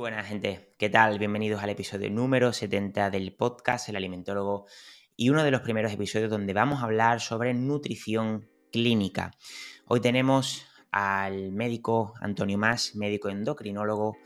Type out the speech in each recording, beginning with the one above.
buenas, gente. ¿Qué tal? Bienvenidos al episodio número 70 del podcast El Alimentólogo y uno de los primeros episodios donde vamos a hablar sobre nutrición clínica. Hoy tenemos al médico Antonio Más, médico endocrinólogo,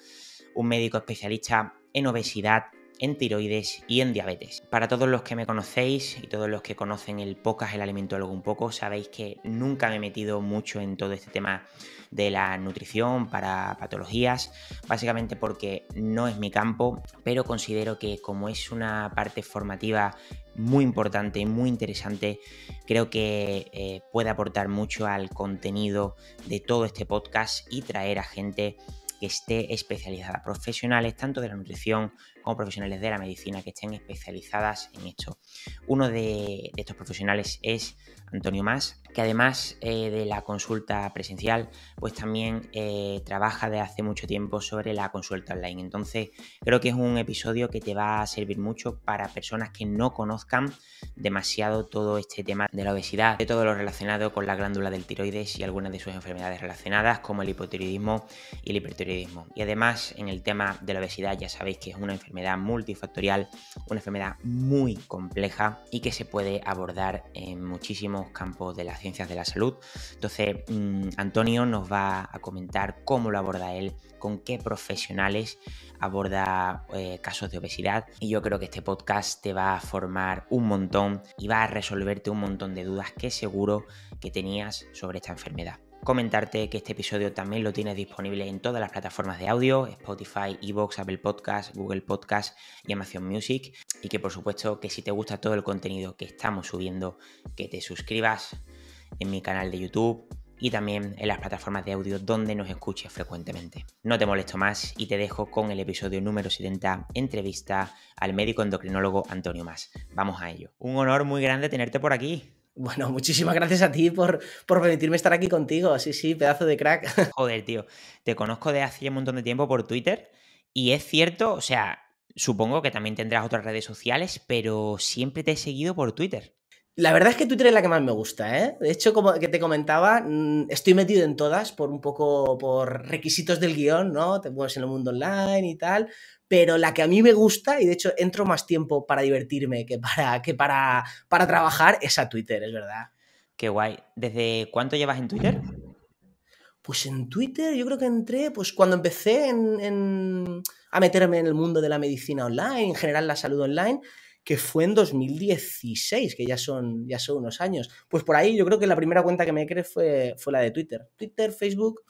un médico especialista en obesidad en tiroides y en diabetes. Para todos los que me conocéis y todos los que conocen el podcast El Alimento Alimentólogo un poco, sabéis que nunca me he metido mucho en todo este tema de la nutrición para patologías, básicamente porque no es mi campo, pero considero que como es una parte formativa muy importante y muy interesante. Creo que eh, puede aportar mucho al contenido de todo este podcast y traer a gente que esté especializada, profesionales tanto de la nutrición como profesionales de la medicina que estén especializadas en esto. Uno de, de estos profesionales es Antonio Más, que además eh, de la consulta presencial, pues también eh, trabaja de hace mucho tiempo sobre la consulta online. Entonces, creo que es un episodio que te va a servir mucho para personas que no conozcan demasiado todo este tema de la obesidad, de todo lo relacionado con la glándula del tiroides y algunas de sus enfermedades relacionadas, como el hipotiroidismo y el hipertiroidismo. Y además, en el tema de la obesidad, ya sabéis que es una enfermedad multifactorial, una enfermedad muy compleja y que se puede abordar en eh, muchísimos campos de las ciencias de la salud. Entonces, mm, Antonio nos va a comentar cómo lo aborda él, con qué profesionales aborda eh, casos de obesidad. Y yo creo que este podcast te va a formar un montón y va a resolverte un montón de dudas que seguro que tenías sobre esta enfermedad comentarte que este episodio también lo tienes disponible en todas las plataformas de audio, Spotify, Evox, Apple Podcast, Google Podcast y Amazon Music. Y que por supuesto que si te gusta todo el contenido que estamos subiendo, que te suscribas en mi canal de YouTube y también en las plataformas de audio donde nos escuches frecuentemente. No te molesto más y te dejo con el episodio número 70, entrevista al médico endocrinólogo Antonio Más. Vamos a ello. Un honor muy grande tenerte por aquí. Bueno, muchísimas gracias a ti por, permitirme estar aquí contigo. Sí, sí, pedazo de crack. Joder, tío. Te conozco de hace un montón de tiempo por Twitter y es cierto, o sea, supongo que también tendrás otras redes sociales, pero siempre te he seguido por Twitter. La verdad es que Twitter es la que más me gusta, ¿eh? De hecho, como que te comentaba, mm, estoy metido en todas por un poco por requisitos del guión, ¿no? Te mueves en el mundo online y tal, pero la que a mí me gusta, y de hecho entro más tiempo para divertirme que para, que para, para trabajar, es a Twitter, es verdad. Qué guay. ¿Desde cuánto llevas en Twitter? Pues en Twitter yo creo que entré, pues cuando empecé a meterme en el mundo de la medicina online, en general la salud online, que fue en 2016, que ya son, ya son unos años. Pues por ahí yo creo que la primera cuenta que me creé fue, fue la de Twitter. Twitter, Facebook,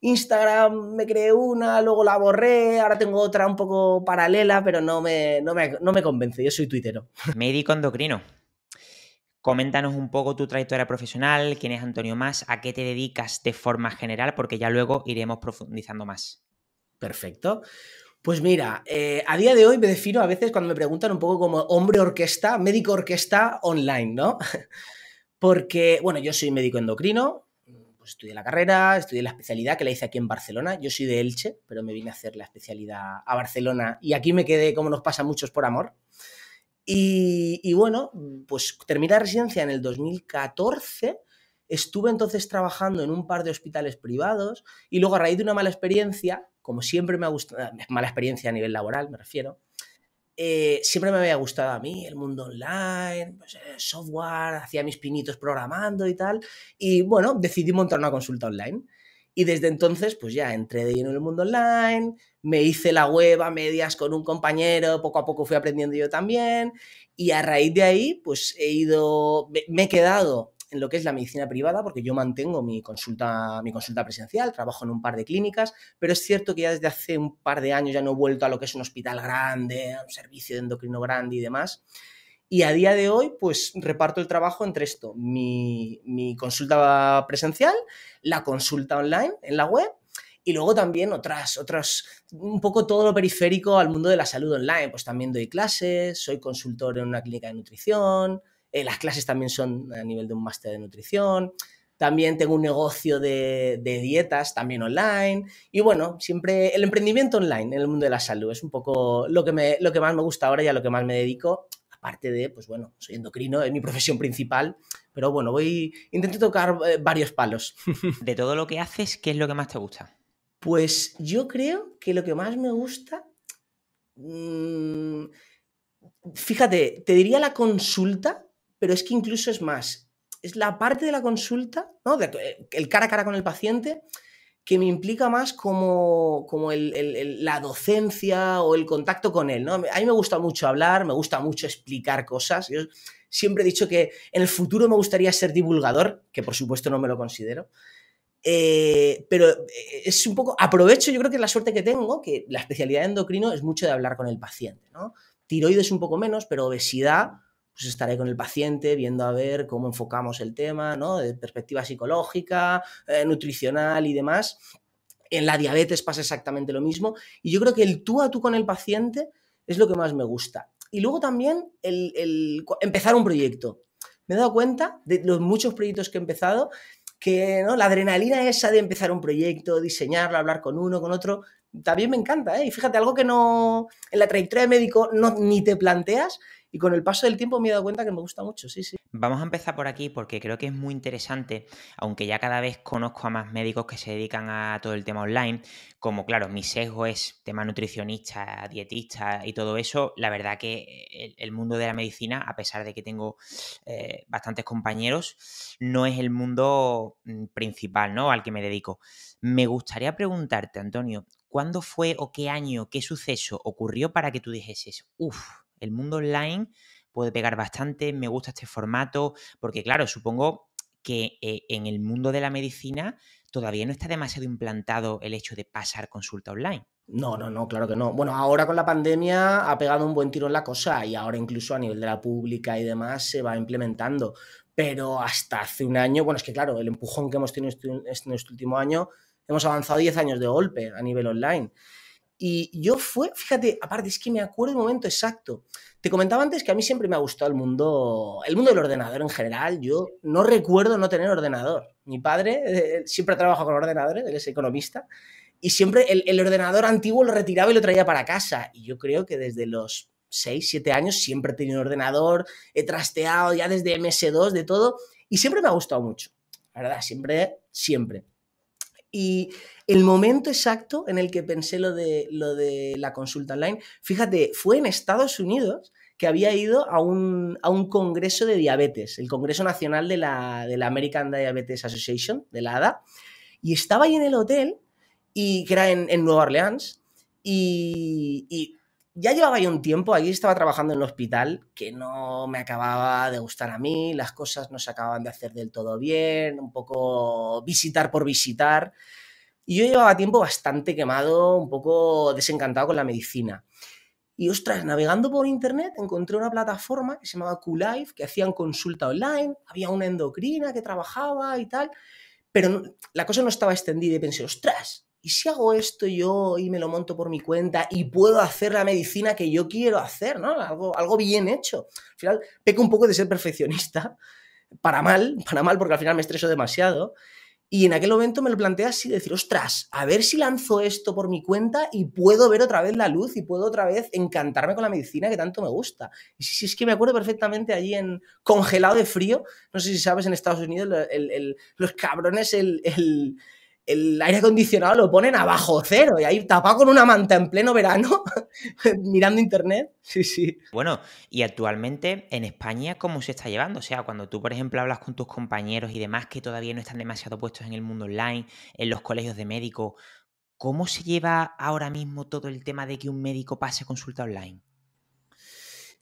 Instagram, me creé una, luego la borré, ahora tengo otra un poco paralela, pero no me, no me, convence, yo soy tuitero. Médico endocrino. Coméntanos un poco tu trayectoria profesional, quién es Antonio Más, a qué te dedicas de forma general, porque ya luego iremos profundizando más. Perfecto. Pues mira, eh, a día de hoy me defino a veces cuando me preguntan un poco como hombre orquesta, médico orquesta online, ¿no? Porque, bueno, yo soy médico endocrino, pues estudié la carrera, estudié la especialidad que la hice aquí en Barcelona. Yo soy de Elche, pero me vine a hacer la especialidad a Barcelona y aquí me quedé, como nos pasa a muchos, por amor. Y, y bueno, pues terminé la residencia en el 2014 Estuve entonces trabajando en un par de hospitales privados y luego a raíz de una mala experiencia, como siempre me ha gustado, eh, mala experiencia a nivel laboral me refiero, eh, siempre me había gustado a mí el mundo online, pues, eh, software, hacía mis pinitos programando y tal. Y bueno, decidí montar una consulta online. Y desde entonces, pues ya entré de lleno en el mundo online, me hice la web a medias con un compañero, poco a poco fui aprendiendo yo también. Y a raíz de ahí, pues he ido, me he quedado en lo que es la medicina privada, porque yo mantengo mi consulta, mi consulta presencial, trabajo en un par de clínicas, pero es cierto que ya desde hace un par de años ya no he vuelto a lo que es un hospital grande, un servicio de endocrino grande y demás. Y a día de hoy, pues reparto el trabajo entre esto, mi, mi consulta presencial, la consulta online en la web y luego también otras, otras, un poco todo lo periférico al mundo de la salud online. Pues también doy clases, soy consultor en una clínica de nutrición, eh, las clases también son a nivel de un máster de nutrición. También tengo un negocio de, dietas, también online. Y bueno, siempre el emprendimiento online en el mundo de la salud es un poco lo que, lo que más me gusta ahora y a lo que más me dedico. Aparte de, pues bueno, soy endocrino, es mi profesión principal. Pero bueno, voy intento tocar eh, varios palos. De todo lo que haces, ¿qué es lo que más te gusta? Pues yo creo que lo que más me gusta. Mm, fíjate, te diría la consulta, pero es que incluso es más, es la parte de la consulta, ¿no? Eh, el cara a cara con el paciente, que me implica más como, como el, la docencia o el contacto con él. ¿no? A mí me gusta mucho hablar, me gusta mucho explicar cosas. Yo siempre he dicho que en el futuro me gustaría ser divulgador, que por supuesto no me lo considero. Eh, pero eh, es un poco, aprovecho yo creo que es la suerte que tengo, que la especialidad de endocrino es mucho de hablar con el paciente. ¿no? Tiroides un poco menos, pero obesidad pues estaré con el paciente viendo a ver cómo enfocamos el tema, ¿no? De perspectiva psicológica, eh, nutricional y demás. En la diabetes pasa exactamente lo mismo. Y yo creo que el tú a tú con el paciente es lo que más me gusta. Y luego también el, el empezar un proyecto. Me he dado cuenta de los muchos proyectos que he empezado que ¿no? la adrenalina esa de empezar un proyecto, diseñarlo, hablar con uno, con otro, también me encanta. ¿eh? Y fíjate, algo que no en la trayectoria de médico no, ni te planteas y con el paso del tiempo me he dado cuenta que me gusta mucho, sí, sí. Vamos a empezar por aquí porque creo que es muy interesante, aunque ya cada vez conozco a más médicos que se dedican a todo el tema online, como claro, mi sesgo es tema nutricionista, dietista y todo eso, la verdad que eh, el, mundo de la medicina, a pesar de que tengo eh, bastantes compañeros, no es el mundo mm, principal, ¿no? Al que me dedico. Me gustaría preguntarte, Antonio, ¿cuándo fue o qué año, qué suceso ocurrió para que tú dijeses, uff, el mundo online puede pegar bastante, me gusta este formato, porque claro, supongo que eh, en el mundo de la medicina todavía no está demasiado implantado el hecho de pasar consulta online. No, no, no, claro que no. Bueno, ahora con la pandemia ha pegado un buen tiro en la cosa y ahora incluso a nivel de la pública y demás se va implementando. Pero hasta hace un año, bueno, es que claro, el empujón que hemos tenido este, en este, este último año, hemos avanzado 10 años de golpe a nivel online. Y yo fue, fíjate, aparte es que me acuerdo el momento exacto. Te comentaba antes que a mí siempre me ha gustado el mundo, el mundo del ordenador en general. Yo no recuerdo no tener ordenador. Mi padre eh, eh, siempre siempre trabajado con ordenadores, él es economista, y siempre el, el ordenador antiguo lo retiraba y lo traía para casa. Y yo creo que desde los 6, 7 años siempre he tenido un ordenador, he trasteado ya desde MS2, de todo, y siempre me ha gustado mucho. La verdad, siempre, siempre. Y el momento exacto en el que pensé lo de, lo de la consulta online, fíjate, fue en Estados Unidos que había ido a un, a un congreso de diabetes, el Congreso Nacional de la, de la American Diabetes Association, de la ADA, y estaba ahí en el hotel, y, que era en, en Nueva Orleans, y ya llevaba yo un tiempo, ahí estaba trabajando en un hospital, que no me acababa de gustar a mí, las cosas no se acababan de hacer del todo bien, un poco visitar por visitar. Y yo llevaba tiempo bastante quemado, un poco desencantado con la medicina. Y ostras, navegando por internet encontré una plataforma que se llamaba QLife, que hacían consulta online, había una endocrina que trabajaba y tal, pero la cosa no estaba extendida y pensé, ostras, ¿y si hago esto yo y me lo monto por mi cuenta y puedo hacer la medicina que yo quiero hacer? ¿no? Algo, algo bien hecho. Al final, peco un poco de ser perfeccionista, para mal, para mal, porque al final me estreso demasiado. Y en aquel momento me lo planteé así, de decir, ostras, a ver si lanzo esto por mi cuenta y puedo ver otra vez la luz y puedo otra vez encantarme con la medicina que tanto me gusta. Y si es que me acuerdo perfectamente allí en congelado de frío, no sé si sabes, en Estados Unidos, los cabrones, el el aire acondicionado lo ponen abajo cero y ahí tapado con una manta en pleno verano mirando internet. Sí, sí. Bueno, y actualmente en España, ¿cómo se está llevando? O sea, cuando tú, por ejemplo, hablas con tus compañeros y demás que todavía no están demasiado puestos en el mundo online, en los colegios de médicos, ¿cómo se lleva ahora mismo todo el tema de que un médico pase consulta online?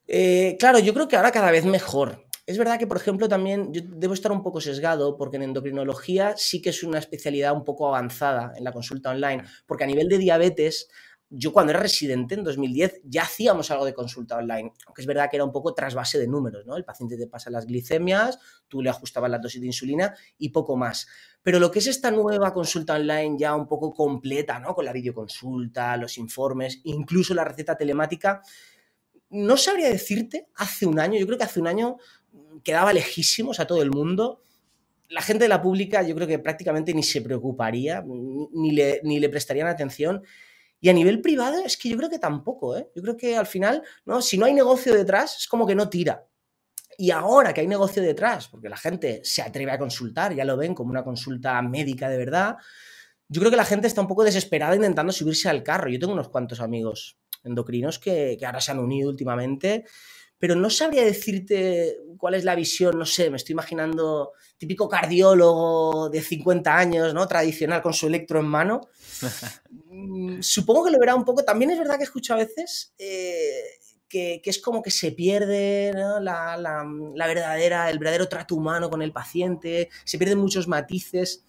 Eh, claro, yo creo que ahora cada vez mejor. Es verdad que, por ejemplo, también yo debo estar un poco sesgado porque en endocrinología sí que es una especialidad un poco avanzada en la consulta online, porque a nivel de diabetes yo cuando era residente en 2010 ya hacíamos algo de consulta online, aunque es verdad que era un poco trasvase de números, ¿no? El paciente te pasa las glicemias, tú le ajustabas la dosis de insulina y poco más. Pero lo que es esta nueva consulta online ya un poco completa, ¿no? Con la videoconsulta, los informes, incluso la receta telemática, no sabría decirte, hace un año, yo creo que hace un año quedaba lejísimos a todo el mundo. La gente de la pública yo creo que prácticamente ni se preocuparía, ni le, ni le prestarían atención. Y a nivel privado es que yo creo que tampoco, ¿eh? Yo creo que al final, ¿no? si no hay negocio detrás, es como que no tira. Y ahora que hay negocio detrás, porque la gente se atreve a consultar, ya lo ven como una consulta médica de verdad, yo creo que la gente está un poco desesperada intentando subirse al carro. Yo tengo unos cuantos amigos endocrinos que, que ahora se han unido últimamente pero no sabría decirte cuál es la visión, no sé, me estoy imaginando típico cardiólogo de 50 años, ¿no? Tradicional con su electro en mano. Mm, supongo que lo verá un poco. También es verdad que escucho a veces eh, que, es como que se pierde la, la, la, verdadera, el verdadero trato humano con el paciente, se pierden muchos matices.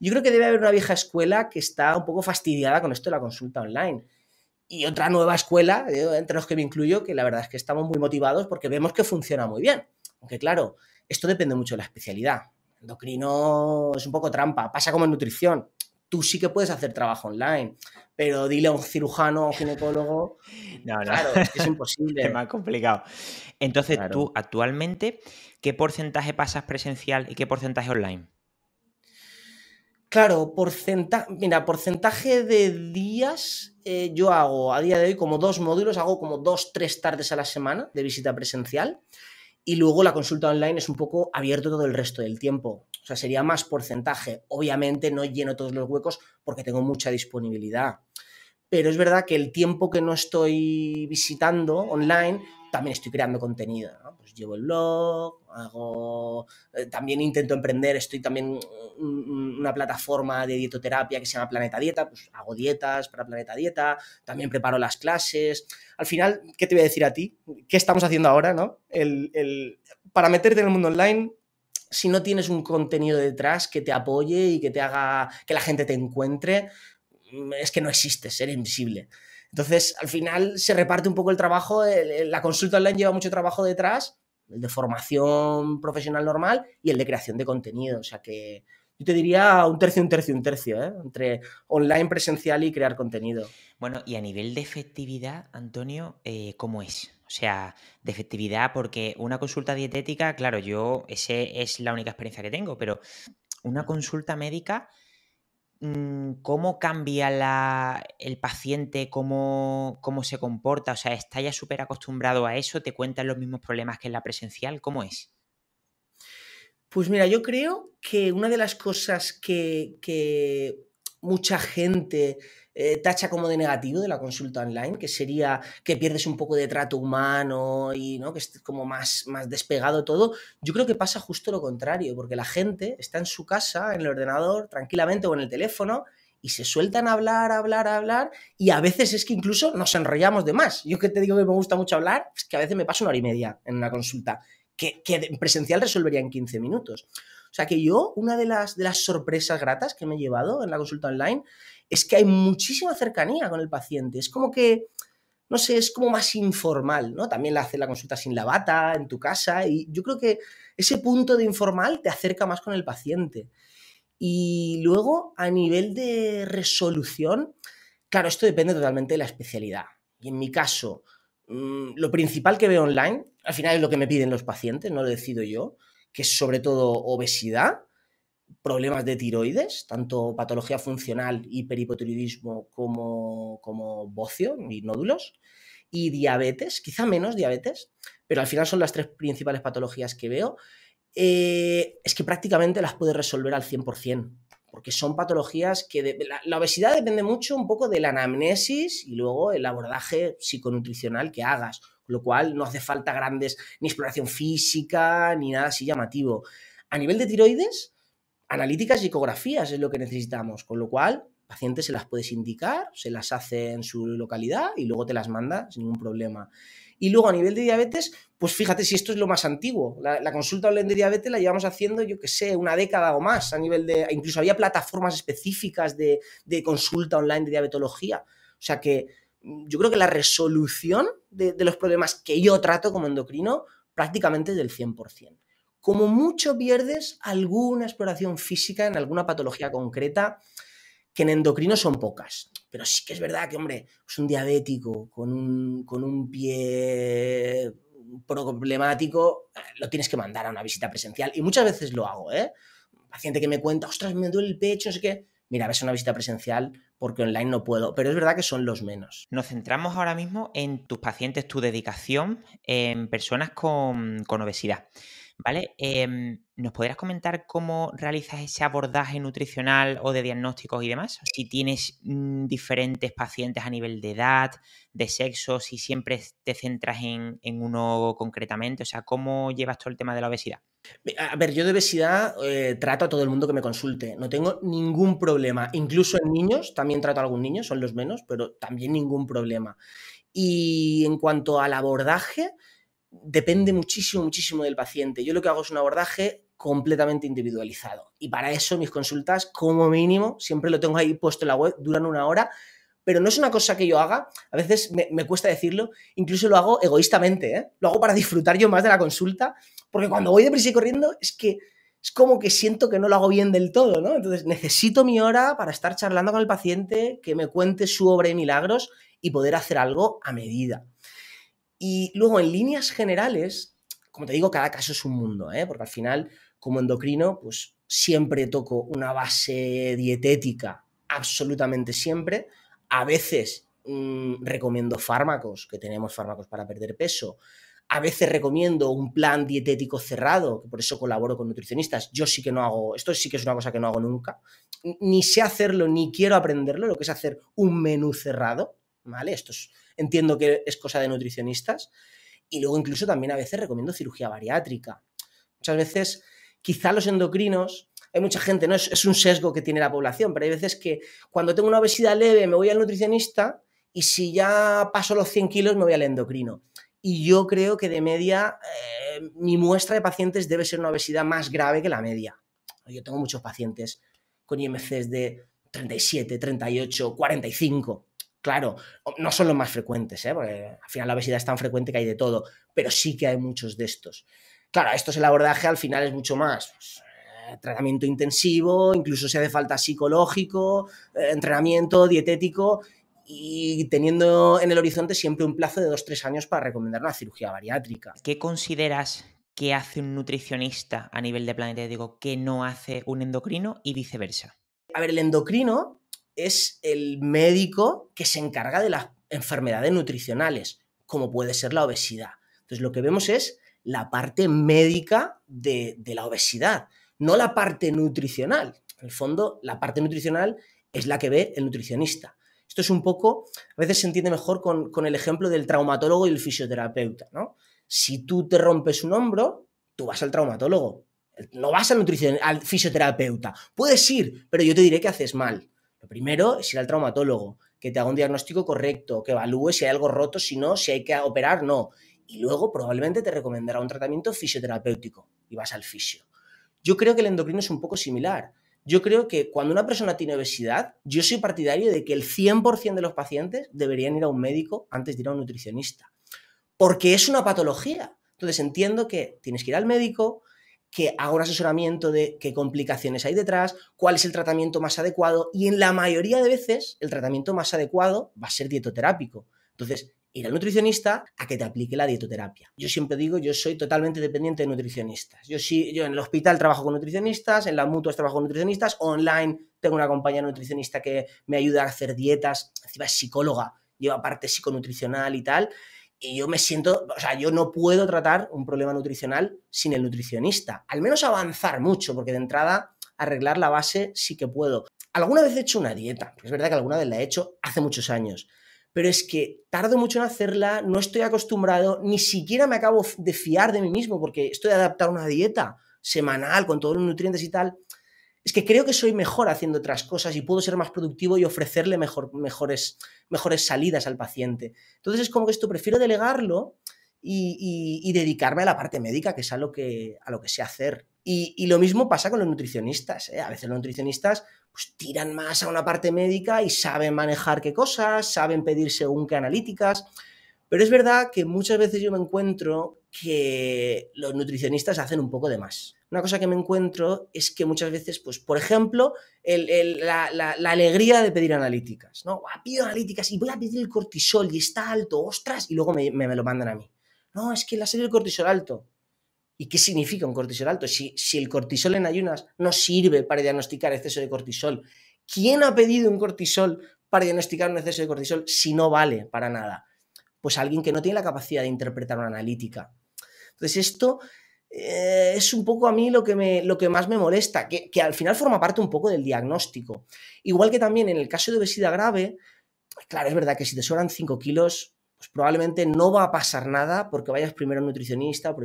Yo creo que debe haber una vieja escuela que está un poco fastidiada con esto de la consulta online y otra nueva escuela, eh, entre los que me incluyo, que la verdad es que estamos muy motivados porque vemos que funciona muy bien. Aunque claro, esto depende mucho de la especialidad. Endocrino es un poco trampa, pasa como en nutrición. Tú sí que puedes hacer trabajo online, pero dile a un cirujano o ginecólogo. No, no. Claro, es, imposible. es más complicado. Entonces, tú actualmente, ¿qué porcentaje pasas presencial y qué porcentaje online? Claro, porcentaje, mira, porcentaje de días, eh, yo hago a día de hoy como dos módulos, hago como dos, tres tardes a la semana de visita presencial y luego la consulta online es un poco abierto todo el resto del tiempo. O sea, sería más porcentaje. Obviamente no lleno todos los huecos porque tengo mucha disponibilidad. Pero es verdad que el tiempo que no estoy visitando online también estoy creando contenido, Pues llevo el blog, eh, también intento emprender, estoy también en mm, mm, una plataforma de dietoterapia que se llama Planeta Dieta, pues hago dietas para Planeta Dieta, también preparo las clases. Al final, ¿qué te voy a decir a ti? ¿Qué estamos haciendo ahora, no? El, el, para meterte en el mundo online, si no tienes un contenido detrás que te apoye y que te haga que la gente te encuentre, mm, es que no existe, eres invisible. Entonces, al final se reparte un poco el trabajo, la consulta online lleva mucho trabajo detrás, el de formación profesional normal y el de creación de contenido. O sea que yo te diría un tercio, un tercio, un tercio, ¿eh? entre online, presencial y crear contenido. Bueno, y a nivel de efectividad, Antonio, eh, ¿cómo es? O sea, de efectividad, porque una consulta dietética, claro, yo, esa es la única experiencia que tengo, pero una consulta médica, Mm, cómo cambia el paciente, cómo, cómo se comporta, o sea, ¿está ya súper acostumbrado a eso? ¿Te cuentan los mismos problemas que en la presencial? ¿Cómo es? Pues mira, yo creo que una de las cosas que, que mucha gente eh, tacha como de negativo de la consulta online, que sería que pierdes un poco de trato humano y ¿no? que es como más, más despegado todo, yo creo que pasa justo lo contrario, porque la gente está en su casa, en el ordenador, tranquilamente o en el teléfono, y se sueltan a hablar, a hablar, a hablar, y a veces es que incluso nos enrollamos de más. Yo que te digo que me gusta mucho hablar, es que a veces me paso una hora y media en una consulta, que, que en presencial resolvería en 15 minutos. O sea que yo, una de las, sorpresas gratas que me he llevado en la consulta online es que hay muchísima cercanía con el paciente. Es como que, no sé, es como más informal, ¿no? También la hace la consulta sin la bata, en tu casa, y yo creo que ese punto de informal te acerca más con el paciente. Y luego, a nivel de resolución, claro, esto depende totalmente de la especialidad. Y en mi caso, mm, lo principal que veo online, al final es lo que me piden los pacientes, no lo decido yo, que es sobre todo obesidad, problemas de tiroides, tanto patología funcional, y como, como bocio y nódulos, y diabetes, quizá menos diabetes, pero al final son las tres principales patologías que veo. Eh, es que prácticamente las puedes resolver al 100%, porque son patologías que... la, obesidad depende mucho un poco de la anamnesis y luego el abordaje psiconutricional que hagas lo cual no hace falta grandes ni exploración física ni nada así llamativo. A nivel de tiroides, analíticas y ecografías es lo que necesitamos. Con lo cual, pacientes se las puedes indicar, se las hace en su localidad y luego te las manda sin ningún problema. Y luego a nivel de diabetes, pues fíjate si esto es lo más antiguo. La, consulta online de diabetes la llevamos haciendo, yo que sé, una década o más a nivel de... Incluso había plataformas específicas de, de consulta online de diabetología. O sea que yo creo que la resolución de, los problemas que yo trato como endocrino prácticamente es del 100%. Como mucho pierdes alguna exploración física en alguna patología concreta, que en endocrino son pocas. Pero sí que es verdad que, hombre, es pues un diabético con un, con un pie problemático, eh, lo tienes que mandar a una visita presencial. Y muchas veces lo hago, ¿eh? Un paciente que me cuenta, ostras, me duele el pecho, no sé qué mira, ves una visita presencial porque online no puedo, pero es verdad que son los menos. Nos centramos ahora mismo en tus pacientes, tu dedicación en personas con, con obesidad. ¿vale? Em, ¿Nos podrías comentar cómo realizas ese abordaje nutricional o de diagnósticos y demás? Si tienes mm, diferentes pacientes a nivel de edad, de sexo, si siempre te centras en, uno concretamente, o sea, ¿cómo llevas todo el tema de la obesidad? A ver, yo de obesidad eh, trato a todo el mundo que me consulte, no tengo ningún problema, incluso en niños, también trato a algún niño, son los menos, pero también ningún problema. Y en cuanto al abordaje, depende muchísimo, muchísimo del paciente. Yo lo que hago es un abordaje completamente individualizado. Y para eso mis consultas, como mínimo, siempre lo tengo ahí puesto en la web, duran una hora, pero no es una cosa que yo haga, a veces me, cuesta decirlo, incluso lo hago egoístamente, ¿eh? lo hago para disfrutar yo más de la consulta, porque cuando voy deprisa y corriendo es que es como que siento que no lo hago bien del todo, ¿no? Entonces necesito mi hora para estar charlando con el paciente, que me cuente su obra de milagros y poder hacer algo a medida. Y luego, en líneas generales, como te digo, cada caso es un mundo, ¿eh? porque al final, como endocrino, pues siempre toco una base dietética, absolutamente siempre. A veces mm, recomiendo fármacos, que tenemos fármacos para perder peso. A veces recomiendo un plan dietético cerrado, que por eso colaboro con nutricionistas. Yo sí que no hago, esto sí que es una cosa que no hago nunca. Ni sé hacerlo, ni quiero aprenderlo, lo que es hacer un menú cerrado, ¿vale? Esto es entiendo que es cosa de nutricionistas. Y luego incluso también a veces recomiendo cirugía bariátrica. Muchas veces, quizá los endocrinos, hay mucha gente, ¿no? Es, un sesgo que tiene la población, pero hay veces que cuando tengo una obesidad leve me voy al nutricionista y si ya paso los 100 kilos me voy al endocrino. Y yo creo que de media eh, mi muestra de pacientes debe ser una obesidad más grave que la media. Yo tengo muchos pacientes con IMCs de 37, 38, 45. Claro, no son los más frecuentes, ¿eh? porque al final la obesidad es tan frecuente que hay de todo, pero sí que hay muchos de estos. Claro, esto es el abordaje, al final es mucho más pues, eh, tratamiento intensivo, incluso si hace falta psicológico, eh, entrenamiento dietético y teniendo en el horizonte siempre un plazo de 2-3 años para recomendar una cirugía bariátrica. ¿Qué consideras que hace un nutricionista a nivel de planeta, que no hace un endocrino y viceversa? A ver, el endocrino es el médico que se encarga de las enfermedades nutricionales, como puede ser la obesidad. Entonces, lo que vemos es la parte médica de, la obesidad, no la parte nutricional. En el fondo, la parte nutricional es la que ve el nutricionista. Esto es un poco, a veces se entiende mejor con, el ejemplo del traumatólogo y el fisioterapeuta, ¿no? Si tú te rompes un hombro, tú vas al traumatólogo, no vas al, nutrición, al fisioterapeuta. Puedes ir, pero yo te diré que haces mal. Lo primero es ir al traumatólogo, que te haga un diagnóstico correcto, que evalúe si hay algo roto, si no, si hay que operar, no. Y luego probablemente te recomendará un tratamiento fisioterapéutico y vas al fisio. Yo creo que el endocrino es un poco similar. Yo creo que cuando una persona tiene obesidad, yo soy partidario de que el 100% de los pacientes deberían ir a un médico antes de ir a un nutricionista, porque es una patología. Entonces entiendo que tienes que ir al médico, que hago un asesoramiento de qué complicaciones hay detrás, cuál es el tratamiento más adecuado y en la mayoría de veces el tratamiento más adecuado va a ser dietoterápico. Entonces, ir al nutricionista a que te aplique la dietoterapia. Yo siempre digo, yo soy totalmente dependiente de nutricionistas. Yo yo en el hospital trabajo con nutricionistas, en las mutuas trabajo con nutricionistas, online tengo una compañía nutricionista que me ayuda a hacer dietas, encima es psicóloga, lleva parte psiconutricional y tal, y yo me siento, o sea, yo no puedo tratar un problema nutricional sin el nutricionista. Al menos avanzar mucho, porque de entrada arreglar la base sí que puedo. Alguna vez he hecho una dieta, es verdad que alguna vez la he hecho hace muchos años, pero es que tardo mucho en hacerla, no estoy acostumbrado, ni siquiera me acabo de fiar de mí mismo, porque estoy adaptando adaptar una dieta semanal con todos los nutrientes y tal es que creo que soy mejor haciendo otras cosas y puedo ser más productivo y ofrecerle mejores, mejores salidas al paciente. Entonces es como que esto prefiero delegarlo y, dedicarme a la parte médica, que es a lo que, a lo que sé hacer. Y, lo mismo pasa con los nutricionistas. ¿eh? A veces los nutricionistas pues, tiran más a una parte médica y saben manejar qué cosas, saben pedir según qué analíticas. Pero es verdad que muchas veces yo me encuentro que los nutricionistas hacen un poco de más una cosa que me encuentro es que muchas veces, pues, por ejemplo, la, alegría de pedir analíticas, ¿no? pido analíticas y voy a pedir el cortisol y está alto, ostras, y luego me, me, lo mandan a mí. No, es que la serie el cortisol alto. ¿Y qué significa un cortisol alto? Si, si el cortisol en ayunas no sirve para diagnosticar exceso de cortisol, ¿quién ha pedido un cortisol para diagnosticar un exceso de cortisol si no vale para nada? Pues alguien que no tiene la capacidad de interpretar una analítica. Entonces, esto eh, es un poco a mí lo que, me, lo que más me molesta, que, al final forma parte un poco del diagnóstico. Igual que también en el caso de obesidad grave, claro, es verdad que si te sobran 5 kilos, pues probablemente no va a pasar nada porque vayas primero a un nutricionista o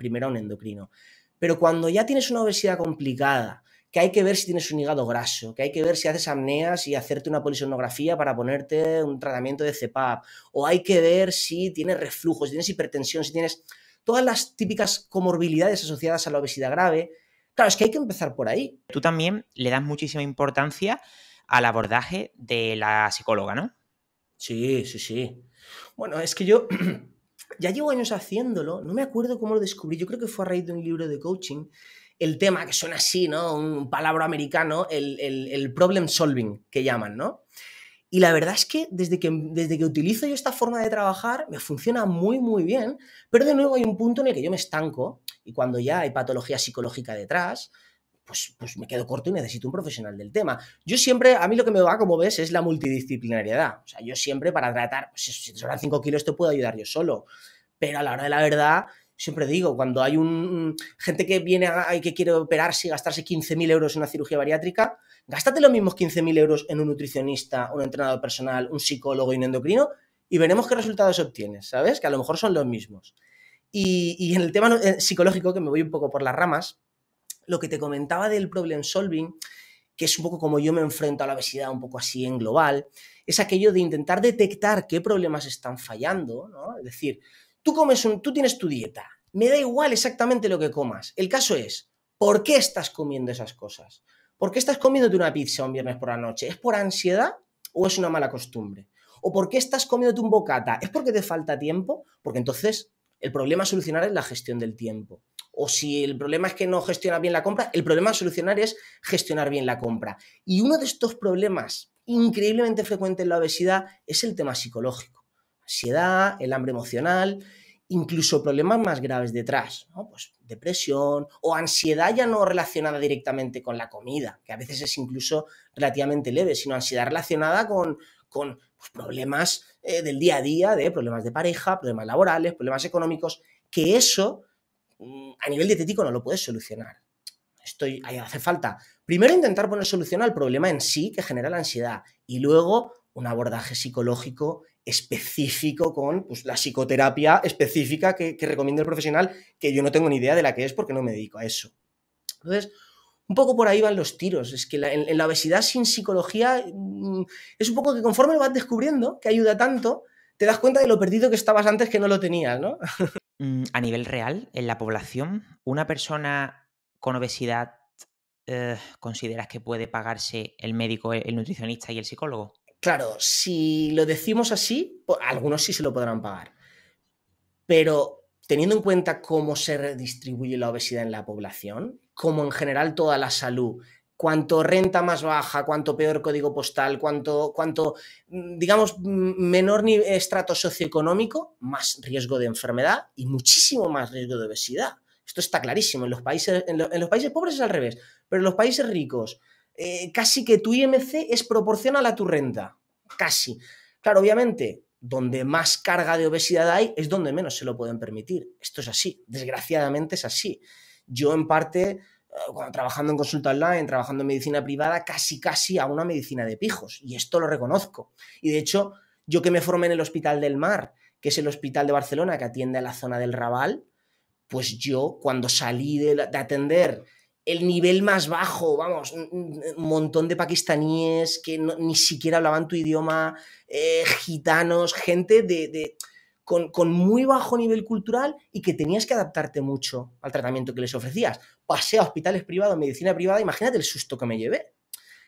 primero, a un endocrino. Pero cuando ya tienes una obesidad complicada, que hay que ver si tienes un hígado graso, que hay que ver si haces apneas y hacerte una polisonografía para ponerte un tratamiento de CEPAP, o hay que ver si tienes reflujo, si tienes hipertensión, si tienes todas las típicas comorbilidades asociadas a la obesidad grave. Claro, es que hay que empezar por ahí. Tú también le das muchísima importancia al abordaje de la psicóloga, ¿no? Sí, sí, sí. Bueno, es que yo ya llevo años haciéndolo, no me acuerdo cómo lo descubrí, yo creo que fue a raíz de un libro de coaching, el tema que suena así, ¿no? Un palabra americano, el, problem solving que llaman, ¿no? Y la verdad es que desde, que desde que utilizo yo esta forma de trabajar me funciona muy, muy bien, pero de nuevo hay un punto en el que yo me estanco y cuando ya hay patología psicológica detrás, pues, pues, me quedo corto y necesito un profesional del tema. Yo siempre, a mí lo que me va, como ves, es la multidisciplinariedad. O sea, yo siempre para tratar, pues, si te sobran 5 kilos te puedo ayudar yo solo. Pero a la hora de la verdad, siempre digo, cuando hay un gente que viene y que quiere operarse y gastarse 15.000 euros en una cirugía bariátrica, Gástate los mismos 15.000 euros en un nutricionista, un entrenador personal, un psicólogo y un endocrino y veremos qué resultados obtienes, ¿sabes? Que a lo mejor son los mismos. Y, en el tema eh, psicológico, que me voy un poco por las ramas, lo que te comentaba del problem solving, que es un poco como yo me enfrento a la obesidad, un poco así en global, es aquello de intentar detectar qué problemas están fallando, ¿no? Es decir, tú comes un, tú tienes tu dieta, me da igual exactamente lo que comas. El caso es, ¿por qué estás comiendo esas cosas? ¿Por qué estás comiéndote una pizza un viernes por la noche? ¿Es por ansiedad o es una mala costumbre? ¿O por qué estás comiéndote un bocata? ¿Es porque te falta tiempo? Porque entonces el problema a solucionar es la gestión del tiempo. O si el problema es que no gestionas bien la compra, el problema a solucionar es gestionar bien la compra. Y uno de estos problemas increíblemente frecuentes en la obesidad es el tema psicológico. Ansiedad, el hambre emocional, incluso problemas más graves detrás, pues depresión o ansiedad ya no relacionada directamente con la comida, que a veces es incluso relativamente leve, sino ansiedad relacionada con, pues, problemas eh, del día a día, de problemas de pareja, problemas laborales, problemas económicos, que eso mm, a nivel dietético no lo puedes solucionar. Esto hace falta primero intentar poner solución al problema en sí que genera la ansiedad y luego un abordaje psicológico específico con pues, la psicoterapia específica que, recomienda el profesional, que yo no tengo ni idea de la que es porque no me dedico a eso. Entonces, un poco por ahí van los tiros. Es que en, la obesidad sin psicología mm, es un poco que conforme lo vas descubriendo, que ayuda tanto, te das cuenta de lo perdido que estabas antes que no lo tenías, ¿no? Mm, a nivel real, en la población, ¿una persona con obesidad eh, consideras que puede pagarse el médico, el nutricionista y el psicólogo? Claro, si lo decimos así, algunos sí se lo podrán pagar. Pero teniendo en cuenta cómo se redistribuye la obesidad en la población, como en general toda la salud, cuanto renta más baja, cuanto peor código postal, cuanto, cuanto mm, digamos, mm, menor estrato socioeconómico, más riesgo de enfermedad y muchísimo más riesgo de obesidad. Esto está clarísimo. En los países, en los países pobres es al revés, pero en los países ricos, eh, casi que tu IMC es proporcional a tu renta. Casi. Claro, obviamente, donde más carga de obesidad hay es donde menos se lo pueden permitir. Esto es así, desgraciadamente es así. Yo en parte, eh, cuando trabajando en consulta online, trabajando en medicina privada, casi casi a una medicina de pijos, y esto lo reconozco. Y de hecho, yo que me formé en el Hospital del Mar, que es el hospital de Barcelona que atiende a la zona del Raval, pues yo cuando salí de atender el nivel más bajo, vamos, un montón de pakistaníes que ni siquiera hablaban tu idioma, eh, gitanos, gente de, con, muy bajo nivel cultural y que tenías que adaptarte mucho al tratamiento que les ofrecías. Pasé a hospitales privados, medicina privada, imagínate el susto que me llevé.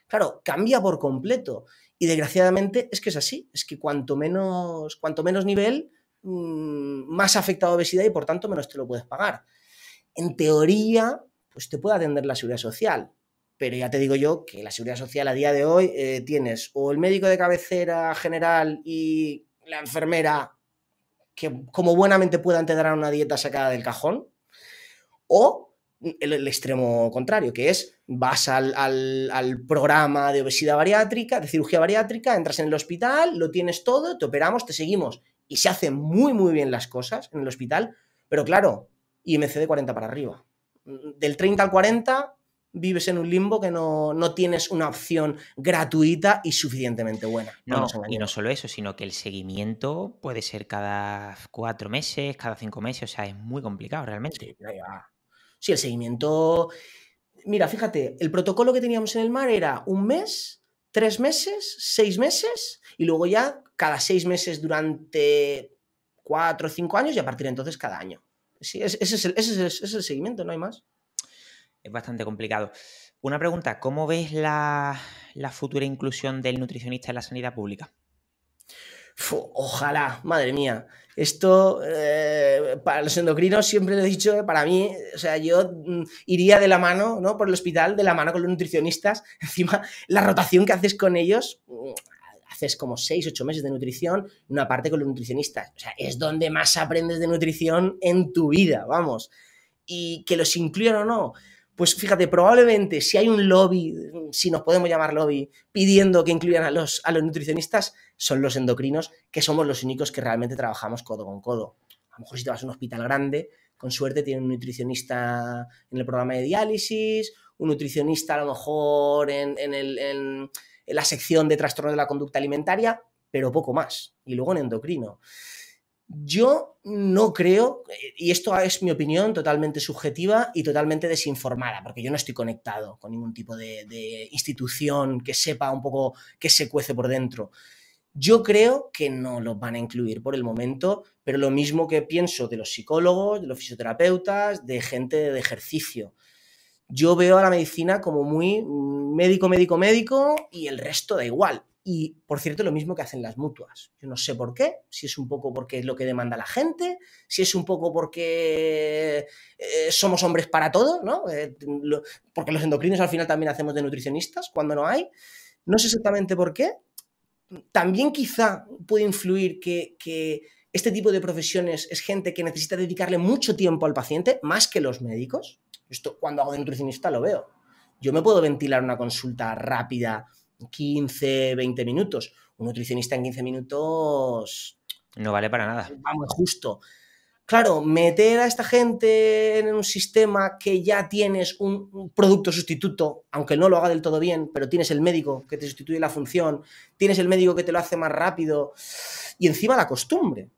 Claro, cambia por completo. Y desgraciadamente es que es así, es que cuanto menos, cuanto menos nivel, mm, más afecta a obesidad y por tanto menos te lo puedes pagar. En teoría, pues te puede atender la seguridad social. Pero ya te digo yo que la seguridad social a día de hoy eh, tienes o el médico de cabecera general y la enfermera que como buenamente puedan te darán una dieta sacada del cajón, o el, extremo contrario, que es vas al, al, programa de obesidad bariátrica, de cirugía bariátrica, entras en el hospital, lo tienes todo, te operamos, te seguimos. Y se hacen muy, muy bien las cosas en el hospital, pero claro, IMC de 40 para arriba del 30 al 40 vives en un limbo que no, tienes una opción gratuita y suficientemente buena. No, y no solo eso, sino que el seguimiento puede ser cada cuatro meses, cada cinco meses, o sea, es muy complicado realmente. Sí, sí el seguimiento... Mira, fíjate, el protocolo que teníamos en el mar era un mes, tres meses, seis meses, y luego ya cada seis meses durante cuatro o cinco años y a partir de entonces cada año. Sí, ese es, el, seguimiento, no hay más. Es bastante complicado. Una pregunta, ¿cómo ves la, futura inclusión del nutricionista en la sanidad pública? ojalá, madre mía. Esto, eh, para los endocrinos, siempre lo he dicho, para mí, o sea, yo mm, iría de la mano, ¿no? Por el hospital, de la mano con los nutricionistas. Encima, la rotación que haces con ellos, mm, haces como 6, 8 meses de nutrición, una parte con los nutricionistas. O sea, es donde más aprendes de nutrición en tu vida, vamos. Y que los incluyan o no. Pues fíjate, probablemente si hay un lobby, si nos podemos llamar lobby, pidiendo que incluyan a los, a los nutricionistas, son los endocrinos, que somos los únicos que realmente trabajamos codo con codo. A lo mejor si te vas a un hospital grande, con suerte tienen un nutricionista en el programa de diálisis, un nutricionista a lo mejor en, el la sección de trastorno de la conducta alimentaria, pero poco más. Y luego en endocrino. Yo no creo, y esto es mi opinión totalmente subjetiva y totalmente desinformada, porque yo no estoy conectado con ningún tipo de, institución que sepa un poco qué se cuece por dentro. Yo creo que no los van a incluir por el momento, pero lo mismo que pienso de los psicólogos, de los fisioterapeutas, de gente de ejercicio yo veo a la medicina como muy mm, médico, médico, médico y el resto da igual. Y por cierto, lo mismo que hacen las mutuas. Yo no sé por qué, si es un poco porque es lo que demanda la gente, si es un poco porque eh, somos hombres para todo, ¿no? Eh, porque los endocrinos al final también hacemos de nutricionistas cuando no hay. No sé exactamente por qué. También quizá puede influir que, que este tipo de profesiones es gente que necesita dedicarle mucho tiempo al paciente, más que los médicos. Esto cuando hago de nutricionista lo veo. Yo me puedo ventilar una consulta rápida, 15, 20 minutos. Un nutricionista en 15 minutos... No vale para nada. Vamos, justo. Claro, meter a esta gente en un sistema que ya tienes un, un, producto sustituto, aunque no lo haga del todo bien, pero tienes el médico que te sustituye la función, tienes el médico que te lo hace más rápido y encima la costumbre.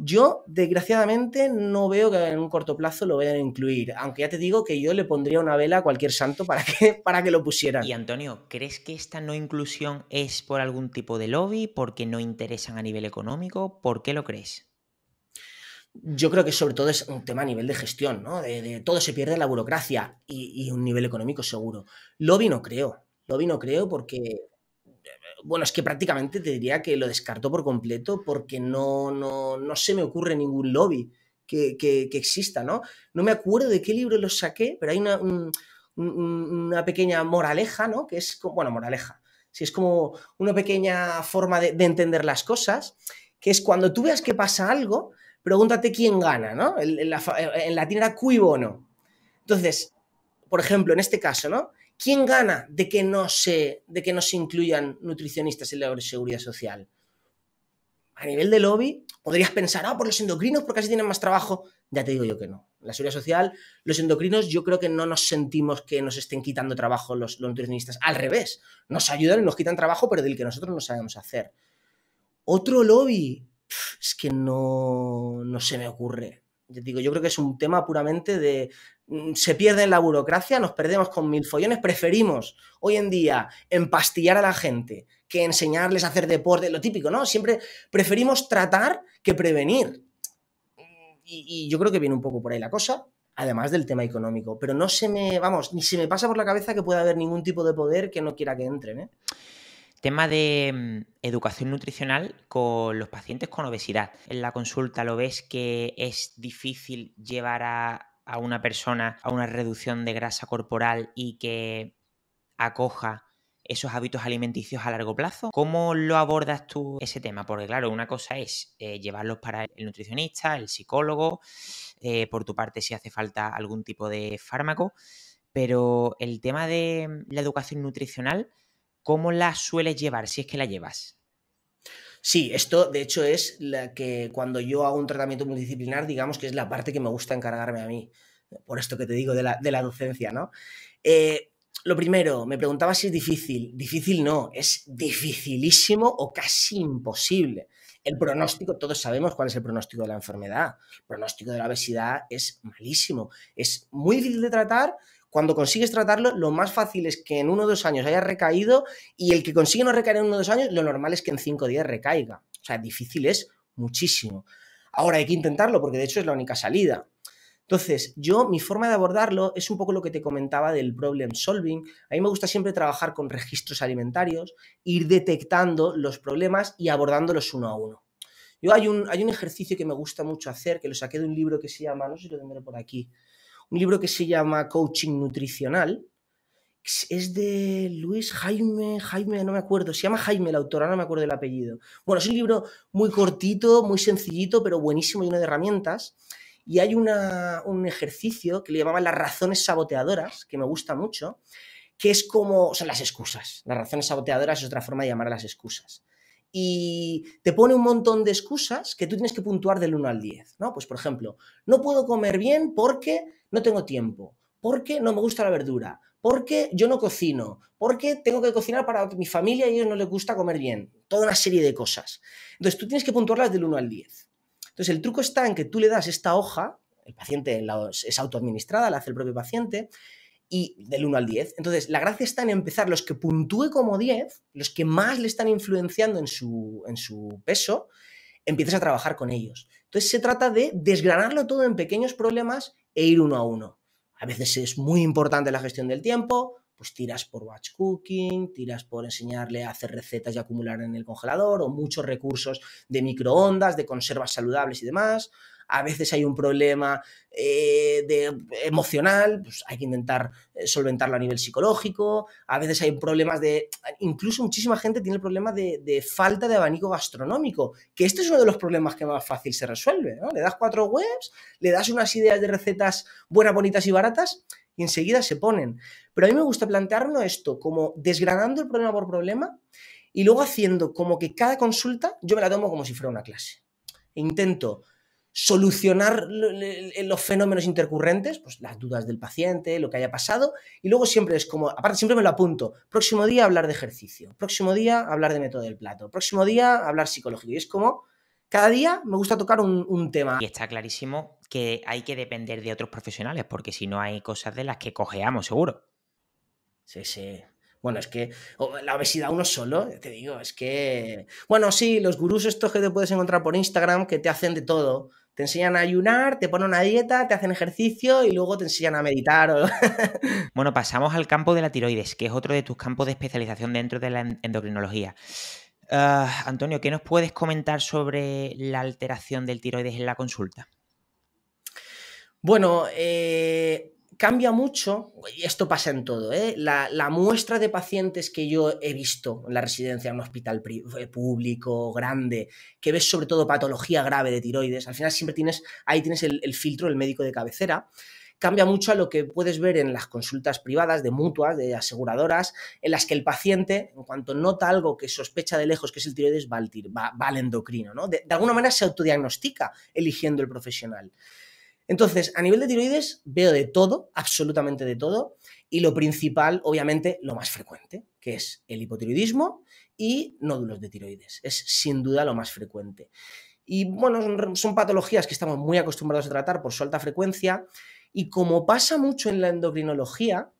Yo, desgraciadamente, no veo que en un corto plazo lo vayan a incluir, aunque ya te digo que yo le pondría una vela a cualquier santo para que, para que lo pusieran. Y Antonio, ¿crees que esta no inclusión es por algún tipo de lobby, porque no interesan a nivel económico? ¿Por qué lo crees? yo creo que sobre todo es un tema a nivel de gestión, ¿no? De, todo se pierde en la burocracia y, y, un nivel económico seguro. Lobby no creo, lobby no creo porque bueno, es que prácticamente te diría que lo descarto por completo porque no, no, se me ocurre ningún lobby que, exista, ¿no? No me acuerdo de qué libro lo saqué, pero hay una, pequeña moraleja, ¿no? Que es, como, bueno, moraleja, si es como una pequeña forma de, entender las cosas, que es cuando tú veas que pasa algo, pregúntate quién gana, ¿no? Eh, en, en era en Entonces, por ejemplo, en este caso, ¿no? ¿Quién gana de que no se, de que no incluyan nutricionistas en la seguridad social? A nivel de lobby, podrías pensar, ah, por los endocrinos, porque así tienen más trabajo. Ya te digo yo que no. La seguridad social, los endocrinos, yo creo que no nos sentimos que nos estén quitando trabajo los, nutricionistas. Al revés, nos ayudan y nos quitan trabajo, pero del que nosotros no sabemos hacer. Otro lobby, es que no, se me ocurre. digo, yo creo que es un tema puramente de Mm, se pierde en la burocracia, nos perdemos con mil follones, preferimos hoy en día empastillar a la gente que enseñarles a hacer deporte, lo típico, ¿no? Siempre preferimos tratar que prevenir. Y, yo creo que viene un poco por ahí la cosa, además del tema económico, pero no se me, vamos, ni se me pasa por la cabeza que pueda haber ningún tipo de poder que no quiera que entren, ¿eh? Tema de mm, educación nutricional con los pacientes con obesidad. En la consulta lo ves que es difícil llevar a a una persona a una reducción de grasa corporal y que acoja esos hábitos alimenticios a largo plazo. ¿Cómo lo abordas tú ese tema? Porque claro, una cosa es eh, llevarlos para el nutricionista, el psicólogo, eh, por tu parte si hace falta algún tipo de fármaco, pero el tema de la educación nutricional, ¿cómo la sueles llevar si es que la llevas? Sí, esto de hecho es la que cuando yo hago un tratamiento multidisciplinar, digamos que es la parte que me gusta encargarme a mí, por esto que te digo de la, docencia, ¿no? Eh, lo primero, me preguntaba si es difícil. Difícil no, es dificilísimo o casi imposible. El pronóstico, todos sabemos cuál es el pronóstico de la enfermedad. El pronóstico de la obesidad es malísimo. Es muy difícil de tratar cuando consigues tratarlo, lo más fácil es que en uno o dos años haya recaído y el que consigue no recaer en uno o dos años, lo normal es que en cinco días recaiga. O sea, difícil es muchísimo. Ahora hay que intentarlo porque de hecho es la única salida. Entonces, yo, mi forma de abordarlo es un poco lo que te comentaba del problem solving. A mí me gusta siempre trabajar con registros alimentarios, ir detectando los problemas y abordándolos uno a uno. Yo hay un, hay un ejercicio que me gusta mucho hacer, que lo saqué de un libro que se llama, no sé si lo tendré por aquí, un libro que se llama Coaching Nutricional. Es de Luis Jaime, Jaime, no me acuerdo, se llama Jaime la autora, no me acuerdo el apellido. Bueno, es un libro muy cortito, muy sencillito, pero buenísimo, lleno de herramientas. Y hay un ejercicio que le llamaban las razones saboteadoras, que me gusta mucho, que es como son las excusas. Las razones saboteadoras es otra forma de llamar a las excusas. Y te pone un montón de excusas que tú tienes que puntuar del 1 al 10, ¿no? Pues por ejemplo, no puedo comer bien porque no tengo tiempo, porque no me gusta la verdura, porque yo no cocino, porque tengo que cocinar para mi familia y a ellos no les gusta comer bien. Toda una serie de cosas. Entonces tú tienes que puntuarlas del 1 al 10. Entonces el truco está en que tú le das esta hoja, el paciente es autoadministrada, la hace el propio paciente, y del 1 al 10. Entonces la gracia está en empezar los que puntúe como 10, los que más le están influenciando en su, en su peso, empiezas a trabajar con ellos. Entonces se trata de desgranarlo todo en pequeños problemas e ir uno a uno. A veces es muy importante la gestión del tiempo, pues tiras por batch cooking, tiras por enseñarle a hacer recetas y acumular en el congelador, o muchos recursos de microondas, de conservas saludables y demás a veces hay un problema eh, de, emocional, pues hay que intentar eh, solventarlo a nivel psicológico, a veces hay problemas de, incluso muchísima gente tiene el problema de, falta de abanico gastronómico, que este es uno de los problemas que más fácil se resuelve, ¿no? Le das cuatro webs, le das unas ideas de recetas buenas, bonitas y baratas y enseguida se ponen. Pero a mí me gusta plantearlo esto, como desgranando el problema por problema y luego haciendo como que cada consulta yo me la tomo como si fuera una clase. Intento solucionar los fenómenos intercurrentes, pues las dudas del paciente, lo que haya pasado, y luego siempre es como, aparte siempre me lo apunto, próximo día hablar de ejercicio, próximo día hablar de método del plato, próximo día hablar psicológico, y es como, cada día me gusta tocar un, tema. Y está clarísimo que hay que depender de otros profesionales, porque si no hay cosas de las que cojeamos, seguro. Sí, sí. Bueno, es que la obesidad uno solo, te digo, es que... Bueno, sí, los gurús estos que te puedes encontrar por Instagram que te hacen de todo, te enseñan a ayunar, te ponen una dieta, te hacen ejercicio y luego te enseñan a meditar. bueno, pasamos al campo de la tiroides, que es otro de tus campos de especialización dentro de la endocrinología. Ah, Antonio, ¿qué nos puedes comentar sobre la alteración del tiroides en la consulta? Bueno, eh, cambia mucho, y esto pasa en todo, ¿eh? la, muestra de pacientes que yo he visto en la residencia, en un hospital eh, público, grande, que ves sobre todo patología grave de tiroides, al final siempre tienes, ahí tienes el, filtro, el médico de cabecera, cambia mucho a lo que puedes ver en las consultas privadas de mutuas, de aseguradoras, en las que el paciente, en cuanto nota algo que sospecha de lejos que es el tiroides, va al, endocrino, de alguna manera se autodiagnostica eligiendo el profesional. Entonces, a nivel de tiroides veo de todo, absolutamente de todo, y lo principal, obviamente, lo más frecuente, que es el hipotiroidismo y nódulos de tiroides. Es sin duda lo más frecuente. Y bueno, son, patologías que estamos muy acostumbrados a tratar por su alta frecuencia, y como pasa mucho en la endocrinología,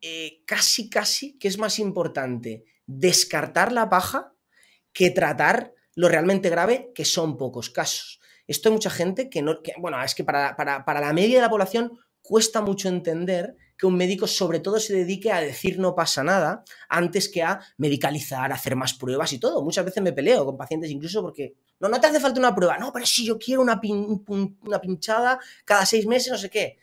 eh, casi, casi que es más importante descartar la paja que tratar lo realmente grave, que son pocos casos. Esto hay mucha gente que no, bueno, es que para, la media de la población cuesta mucho entender que un médico sobre todo se dedique a decir no pasa nada antes que a medicalizar, hacer más pruebas y todo. Muchas veces me peleo con pacientes incluso porque no, no te hace falta una prueba, no, pero si yo quiero una, una pinchada cada seis meses, no sé qué.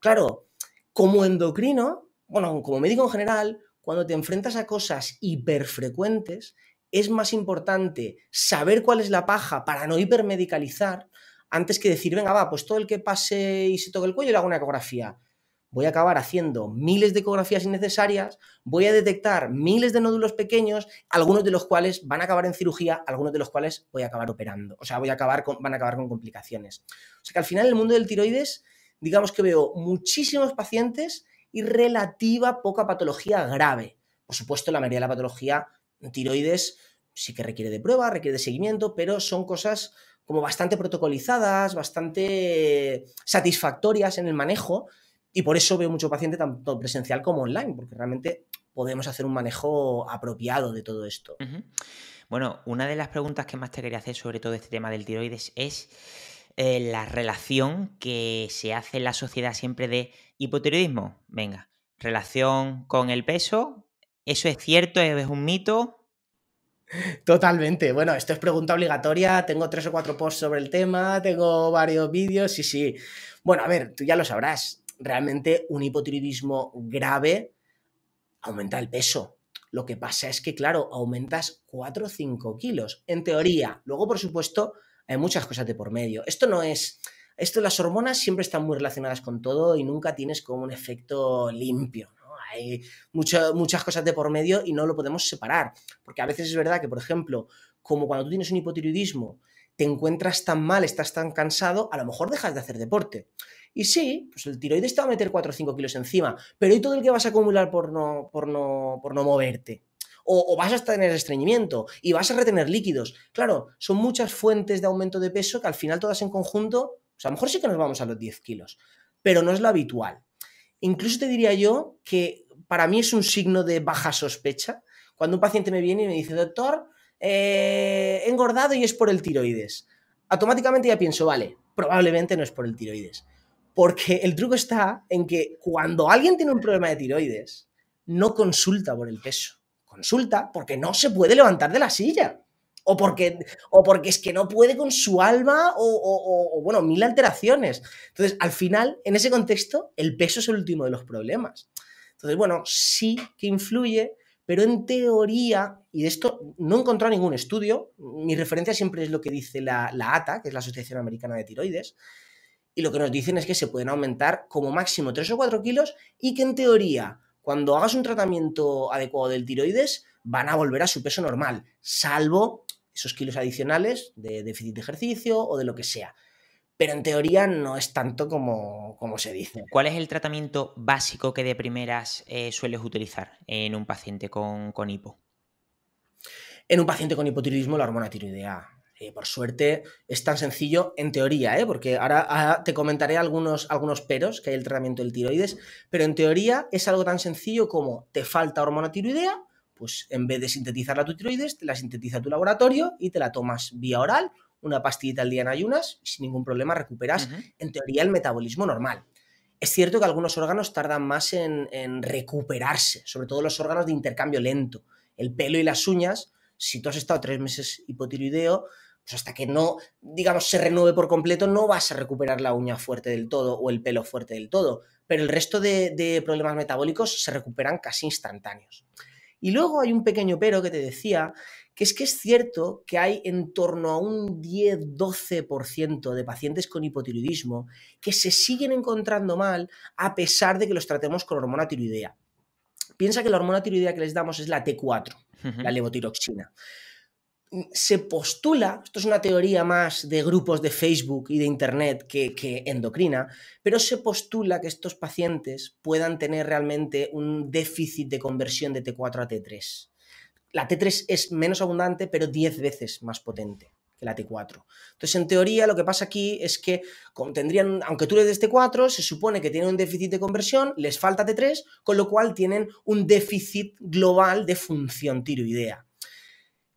Claro, como endocrino, bueno, como médico en general, cuando te enfrentas a cosas hiperfrecuentes, es más importante saber cuál es la paja para no hipermedicalizar antes que decir, venga, va, pues todo el que pase y se toque el cuello le hago una ecografía. Voy a acabar haciendo miles de ecografías innecesarias, voy a detectar miles de nódulos pequeños, algunos de los cuales van a acabar en cirugía, algunos de los cuales voy a acabar operando, o sea, voy a acabar con, van a acabar con complicaciones. O sea que al final en el mundo del tiroides, digamos que veo muchísimos pacientes y relativa poca patología grave. Por supuesto, la mayoría de la patología Tiroides sí que requiere de prueba, requiere de seguimiento, pero son cosas como bastante protocolizadas, bastante satisfactorias en el manejo y por eso veo mucho paciente tanto presencial como online, porque realmente podemos hacer un manejo apropiado de todo esto. Bueno, una de las preguntas que más te quería hacer sobre todo este tema del tiroides es eh, la relación que se hace en la sociedad siempre de hipotiroidismo. Venga, relación con el peso, ¿Eso es cierto? ¿Es un mito? Totalmente. Bueno, esto es pregunta obligatoria. Tengo tres o cuatro posts sobre el tema, tengo varios vídeos. Sí, sí. Bueno, a ver, tú ya lo sabrás. Realmente un hipotiroidismo grave aumenta el peso. Lo que pasa es que, claro, aumentas 4 o 5 kilos, en teoría. Luego, por supuesto, hay muchas cosas de por medio. Esto no es. Esto, las hormonas siempre están muy relacionadas con todo y nunca tienes como un efecto limpio hay muchas cosas de por medio y no lo podemos separar. Porque a veces es verdad que, por ejemplo, como cuando tú tienes un hipotiroidismo, te encuentras tan mal, estás tan cansado, a lo mejor dejas de hacer deporte. Y sí, pues el tiroides te va a meter 4 o 5 kilos encima, pero ¿y todo el que vas a acumular por no, por por no moverte? O, vas a tener estreñimiento y vas a retener líquidos. Claro, son muchas fuentes de aumento de peso que al final todas en conjunto, pues a lo mejor sí que nos vamos a los 10 kilos, pero no es lo habitual. Incluso te diría yo que para mí es un signo de baja sospecha. Cuando un paciente me viene y me dice, doctor, eh, he engordado y es por el tiroides, automáticamente ya pienso, vale, probablemente no es por el tiroides. Porque el truco está en que cuando alguien tiene un problema de tiroides, no consulta por el peso. Consulta porque no se puede levantar de la silla. O porque, o porque es que no puede con su alma, o, o, bueno, mil alteraciones. Entonces, al final, en ese contexto, el peso es el último de los problemas. Entonces, bueno, sí que influye, pero en teoría, y de esto no he encontrado ningún estudio, mi referencia siempre es lo que dice la, ATA, que es la Asociación Americana de Tiroides, y lo que nos dicen es que se pueden aumentar como máximo 3 o 4 kilos y que en teoría, cuando hagas un tratamiento adecuado del tiroides, van a volver a su peso normal, salvo esos kilos adicionales de déficit de ejercicio o de lo que sea pero en teoría no es tanto como, se dice. ¿Cuál es el tratamiento básico que de primeras eh, sueles utilizar en un paciente con, con, hipo? En un paciente con hipotiroidismo, la hormona tiroidea. Eh, por suerte es tan sencillo en teoría, ¿eh? porque ahora, te comentaré algunos, algunos peros que hay el tratamiento del tiroides, pero en teoría es algo tan sencillo como te falta hormona tiroidea, pues en vez de sintetizarla tu tiroides, te la sintetiza tu laboratorio y te la tomas vía oral una pastillita al día en ayunas y sin ningún problema recuperas, en teoría, el metabolismo normal. Es cierto que algunos órganos tardan más en, recuperarse, sobre todo los órganos de intercambio lento. El pelo y las uñas, si tú has estado tres meses hipotiroideo, pues hasta que no, digamos, se renueve por completo, no vas a recuperar la uña fuerte del todo o el pelo fuerte del todo. Pero el resto de problemas metabólicos se recuperan casi instantáneos. Y luego hay un pequeño pero que te decía, que es que es cierto que hay en torno a un 10-12% de pacientes con hipotiroidismo que se siguen encontrando mal a pesar de que los tratemos con hormona tiroidea. Piensa que la hormona tiroidea que les damos es la T4, la levotiroxina se postula, esto es una teoría más de grupos de Facebook y de Internet que, endocrina, pero se postula que estos pacientes puedan tener realmente un déficit de conversión de T4 a T3. La T3 es menos abundante, pero 10 veces más potente que la T4. Entonces, en teoría, lo que pasa aquí es que tendrían, aunque tú le des T4, se supone que tienen un déficit de conversión, les falta T3, con lo cual tienen un déficit global de función tiroidea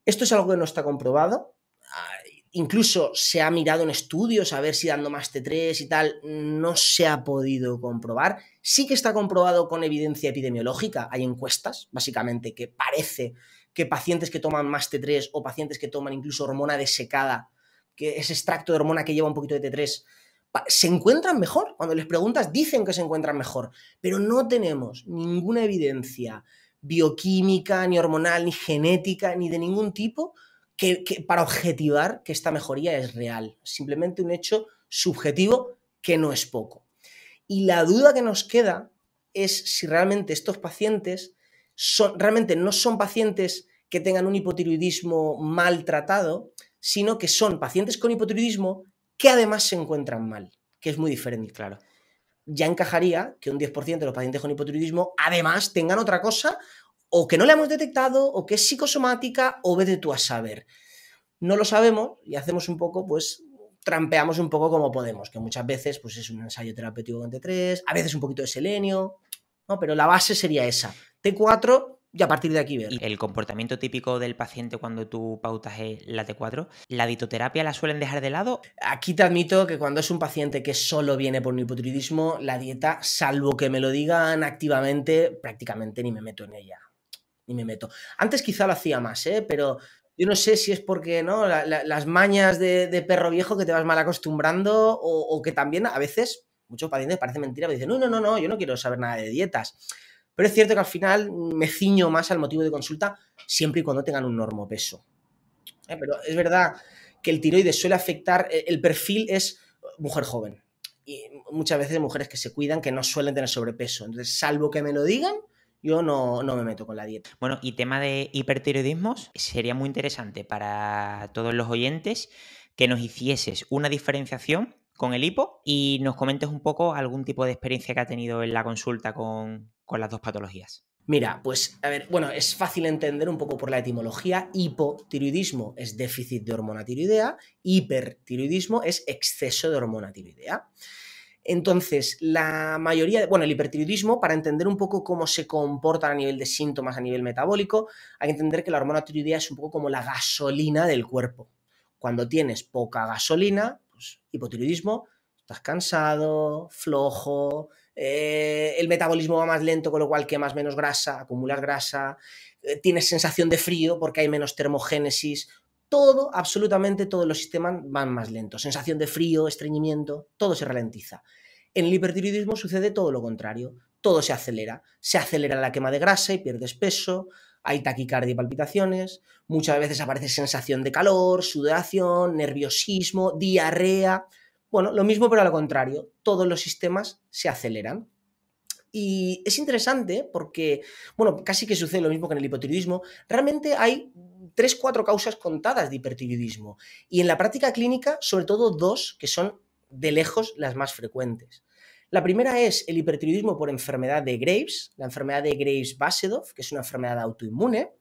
esto es algo que no está comprobado. Ah, incluso se ha mirado en estudios a ver si dando más T3 y tal, no se ha podido comprobar. Sí que está comprobado con evidencia epidemiológica. Hay encuestas, básicamente, que parece que pacientes que toman más T3 o pacientes que toman incluso hormona desecada, que es extracto de hormona que lleva un poquito de T3, se encuentran mejor. Cuando les preguntas, dicen que se encuentran mejor, pero no tenemos ninguna evidencia bioquímica, ni hormonal, ni genética, ni de ningún tipo, que, para objetivar que esta mejoría es real. Simplemente un hecho subjetivo que no es poco. Y la duda que nos queda es si realmente estos pacientes son, realmente no son pacientes que tengan un hipotiroidismo maltratado, sino que son pacientes con hipotiroidismo que además se encuentran mal, que es muy diferente. Claro ya encajaría que un 10% de los pacientes con hipotiroidismo además tengan otra cosa o que no le hemos detectado o que es psicosomática o vete tú a saber. No lo sabemos y hacemos un poco, pues trampeamos un poco como podemos, que muchas veces pues es un ensayo terapéutico con T3, a veces un poquito de selenio, ¿no? pero la base sería esa. T4 y a partir de aquí ver. el comportamiento típico del paciente cuando tú pautas la T4, ¿la ditoterapia la suelen dejar de lado? Aquí te admito que cuando es un paciente que solo viene por mi hipotiroidismo, la dieta, salvo que me lo digan activamente, prácticamente ni me meto en ella. Ni me meto. Antes quizá lo hacía más, ¿eh? pero yo no sé si es porque no las mañas de, perro viejo que te vas mal acostumbrando o, que también a veces muchos pacientes parece mentira, dicen, no, no, no, yo no quiero saber nada de dietas pero es cierto que al final me ciño más al motivo de consulta siempre y cuando tengan un normopeso. peso. Eh, pero es verdad que el tiroides suele afectar, eh, el perfil es mujer joven. Y muchas veces mujeres que se cuidan, que no suelen tener sobrepeso. Entonces, salvo que me lo digan, yo no, no, me meto con la dieta. Bueno, y tema de hipertiroidismos, sería muy interesante para todos los oyentes que nos hicieses una diferenciación con el hipo y nos comentes un poco algún tipo de experiencia que ha tenido en la consulta con, con las dos patologías. Mira, pues a ver, bueno, es fácil entender un poco por la etimología. Hipotiroidismo es déficit de hormona tiroidea, hipertiroidismo es exceso de hormona tiroidea. Entonces, la mayoría, de, bueno, el hipertiroidismo, para entender un poco cómo se comportan a nivel de síntomas, a nivel metabólico, hay que entender que la hormona tiroidea es un poco como la gasolina del cuerpo. Cuando tienes poca gasolina, pues, hipotiroidismo, estás cansado, flojo, eh, el metabolismo va más lento, con lo cual quemas menos grasa, acumulas grasa, eh, tienes sensación de frío porque hay menos termogénesis. Todo, absolutamente todos los sistemas van más lentos. Sensación de frío, estreñimiento, todo se ralentiza. En el hipertiroidismo sucede todo lo contrario. Todo se acelera. Se acelera la quema de grasa y pierdes peso, hay taquicardia y palpitaciones, muchas veces aparece sensación de calor, sudoración, nerviosismo, diarrea. Bueno, lo mismo pero al contrario, todos los sistemas se aceleran. Y es interesante porque, bueno, casi que sucede lo mismo que en el hipotiroidismo. Realmente hay tres, cuatro causas contadas de hipertiroidismo. Y en la práctica clínica, sobre todo dos que son de lejos las más frecuentes. La primera es el hipertiroidismo por enfermedad de Graves, la enfermedad de Graves-Basedow, que es una enfermedad autoinmune,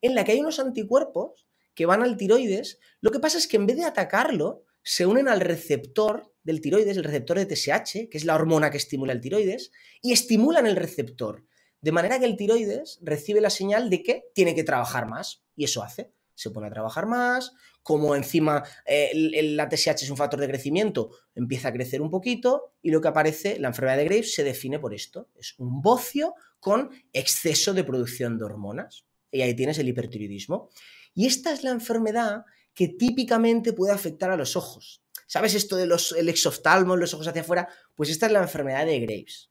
en la que hay unos anticuerpos que van al tiroides. Lo que pasa es que en vez de atacarlo, se unen al receptor del tiroides, el receptor de TSH, que es la hormona que estimula el tiroides, y estimulan el receptor. De manera que el tiroides recibe la señal de que tiene que trabajar más, y eso hace se pone a trabajar más, como encima eh, el, la TSH es un factor de crecimiento, empieza a crecer un poquito y lo que aparece, la enfermedad de Graves se define por esto, es un bocio con exceso de producción de hormonas y ahí tienes el hipertiroidismo. Y esta es la enfermedad que típicamente puede afectar a los ojos. ¿Sabes esto de los, el exoftalmo, los ojos hacia afuera? Pues esta es la enfermedad de Graves.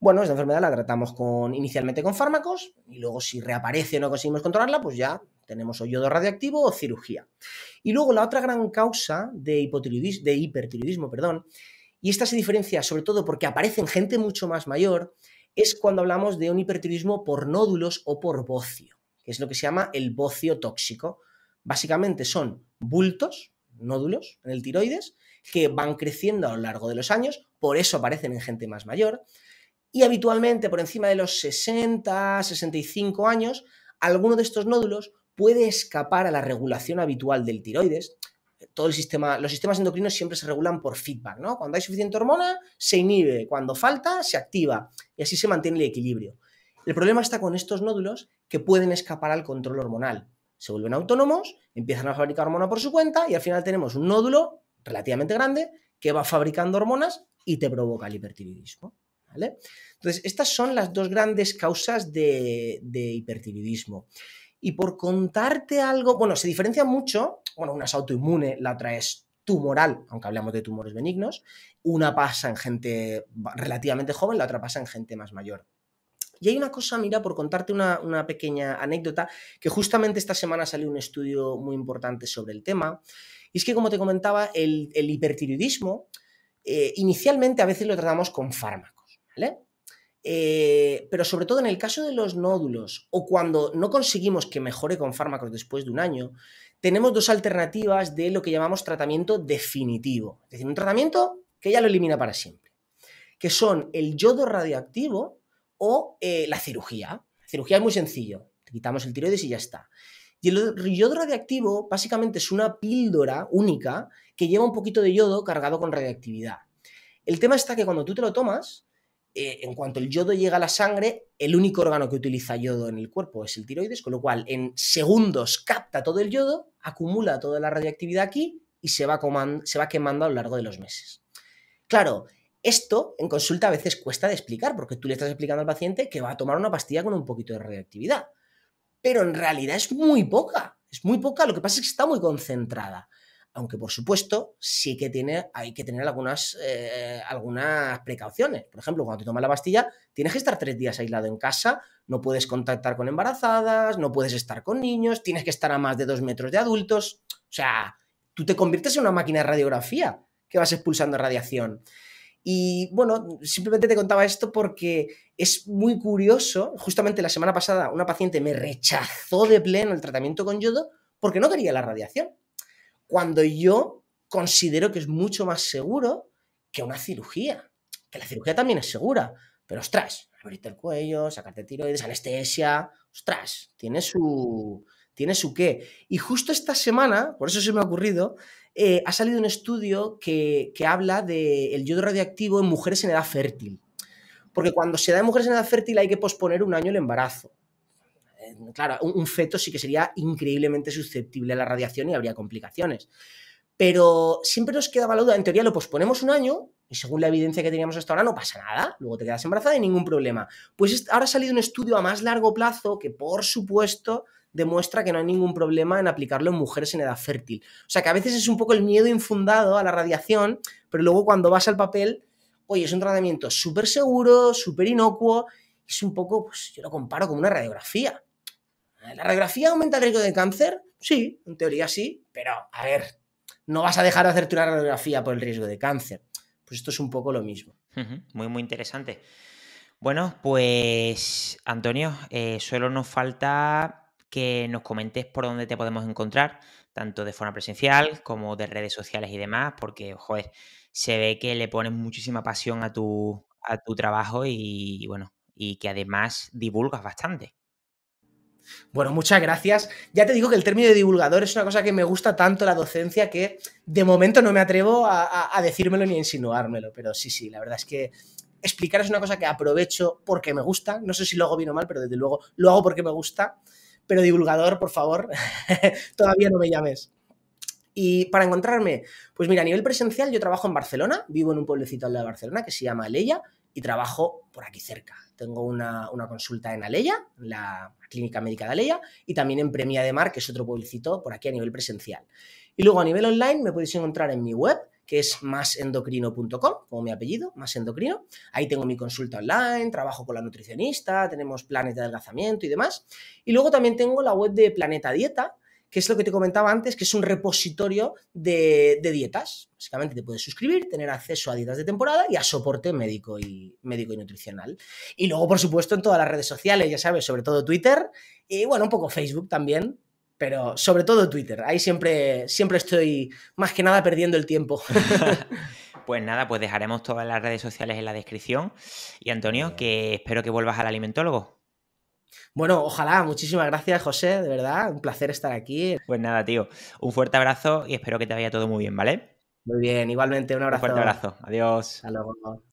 Bueno, esta enfermedad la tratamos con, inicialmente con fármacos y luego si reaparece o no conseguimos controlarla, pues ya tenemos o yodo radiactivo o cirugía. Y luego la otra gran causa de, de hipertiroidismo, perdón, y esta se diferencia sobre todo porque aparece en gente mucho más mayor, es cuando hablamos de un hipertiroidismo por nódulos o por bocio, que es lo que se llama el bocio tóxico. Básicamente son bultos, nódulos en el tiroides, que van creciendo a lo largo de los años, por eso aparecen en gente más mayor, y habitualmente por encima de los 60, 65 años, alguno de estos nódulos puede escapar a la regulación habitual del tiroides. Todo el sistema, los sistemas endocrinos siempre se regulan por feedback, ¿no? Cuando hay suficiente hormona, se inhibe, cuando falta, se activa, y así se mantiene el equilibrio. El problema está con estos nódulos que pueden escapar al control hormonal. Se vuelven autónomos, empiezan a fabricar hormona por su cuenta, y al final tenemos un nódulo relativamente grande que va fabricando hormonas y te provoca el hipertiroidismo. Entonces, estas son las dos grandes causas de, de hipertiroidismo. Y por contarte algo, bueno, se diferencia mucho, bueno, una es autoinmune, la otra es tumoral, aunque hablamos de tumores benignos, una pasa en gente relativamente joven, la otra pasa en gente más mayor. Y hay una cosa, mira, por contarte una, pequeña anécdota, que justamente esta semana salió un estudio muy importante sobre el tema, y es que, como te comentaba, el, hipertiroidismo eh, inicialmente a veces lo tratamos con fármacos, ¿vale? Eh, pero sobre todo en el caso de los nódulos o cuando no conseguimos que mejore con fármacos después de un año, tenemos dos alternativas de lo que llamamos tratamiento definitivo. Es decir, un tratamiento que ya lo elimina para siempre, que son el yodo radioactivo o eh, la cirugía. La cirugía es muy sencillo, te quitamos el tiroides y ya está. Y el yodo radioactivo básicamente es una píldora única que lleva un poquito de yodo cargado con radiactividad. El tema está que cuando tú te lo tomas, eh, en cuanto el yodo llega a la sangre, el único órgano que utiliza yodo en el cuerpo es el tiroides, con lo cual en segundos capta todo el yodo, acumula toda la radioactividad aquí y se va, se va quemando a lo largo de los meses. Claro, esto en consulta a veces cuesta de explicar, porque tú le estás explicando al paciente que va a tomar una pastilla con un poquito de radioactividad, pero en realidad es muy poca, es muy poca, lo que pasa es que está muy concentrada aunque por supuesto sí que tiene, hay que tener algunas, eh, algunas precauciones. Por ejemplo, cuando te tomas la pastilla, tienes que estar tres días aislado en casa, no puedes contactar con embarazadas, no puedes estar con niños, tienes que estar a más de dos metros de adultos. O sea, tú te conviertes en una máquina de radiografía que vas expulsando radiación. Y bueno, simplemente te contaba esto porque es muy curioso. Justamente la semana pasada una paciente me rechazó de pleno el tratamiento con yodo porque no quería la radiación cuando yo considero que es mucho más seguro que una cirugía. Que la cirugía también es segura, pero ostras, abrirte el cuello, sacarte tiroides, anestesia, ostras, tiene su, tiene su qué. Y justo esta semana, por eso se me ha ocurrido, eh, ha salido un estudio que, habla del yodo radiactivo en mujeres en edad fértil. Porque cuando se da en mujeres en edad fértil hay que posponer un año el embarazo claro, un, feto sí que sería increíblemente susceptible a la radiación y habría complicaciones. Pero siempre nos queda la duda, en teoría lo posponemos un año y según la evidencia que teníamos hasta ahora no pasa nada, luego te quedas embarazada y ningún problema. Pues ahora ha salido un estudio a más largo plazo que por supuesto demuestra que no hay ningún problema en aplicarlo en mujeres en edad fértil. O sea que a veces es un poco el miedo infundado a la radiación, pero luego cuando vas al papel, oye, es un tratamiento súper seguro, súper inocuo, es un poco, pues yo lo comparo con una radiografía. ¿La radiografía aumenta el riesgo de cáncer? Sí, en teoría sí, pero a ver, no vas a dejar de hacerte una radiografía por el riesgo de cáncer. Pues esto es un poco lo mismo. Muy, muy interesante. Bueno, pues Antonio, eh, solo nos falta que nos comentes por dónde te podemos encontrar, tanto de forma presencial como de redes sociales y demás, porque, joder, se ve que le pones muchísima pasión a tu, a tu trabajo y bueno, y que además divulgas bastante. Bueno, muchas gracias. Ya te digo que el término de divulgador es una cosa que me gusta tanto la docencia que de momento no me atrevo a, decírmelo ni a insinuármelo, pero sí, sí, la verdad es que explicar es una cosa que aprovecho porque me gusta. No sé si lo hago bien mal, pero desde luego lo hago porque me gusta. Pero divulgador, por favor, todavía no me llames. Y para encontrarme, pues mira, a nivel presencial yo trabajo en Barcelona, vivo en un pueblecito al lado de Barcelona que se llama Leia, y trabajo por aquí cerca. Tengo una, consulta en Aleya, la Clínica Médica de Aleya, y también en Premia de Mar, que es otro pueblecito por aquí a nivel presencial. Y luego a nivel online me podéis encontrar en mi web, que es másendocrino.com, como mi apellido, más endocrino. Ahí tengo mi consulta online, trabajo con la nutricionista, tenemos planes de adelgazamiento y demás. Y luego también tengo la web de Planeta Dieta, que es lo que te comentaba antes, que es un repositorio de, de dietas. Básicamente te puedes suscribir, tener acceso a dietas de temporada y a soporte médico y, médico nutricional. Y luego, por supuesto, en todas las redes sociales, ya sabes, sobre todo Twitter y, bueno, un poco Facebook también, pero sobre todo Twitter. Ahí siempre, siempre estoy más que nada perdiendo el tiempo. pues nada, pues dejaremos todas las redes sociales en la descripción. Y Antonio, que espero que vuelvas al alimentólogo. Bueno, ojalá, muchísimas gracias José, de verdad, un placer estar aquí. Pues nada, tío, un fuerte abrazo y espero que te vaya todo muy bien, ¿vale? Muy bien, igualmente, un abrazo. Un fuerte abrazo, adiós. Hasta luego.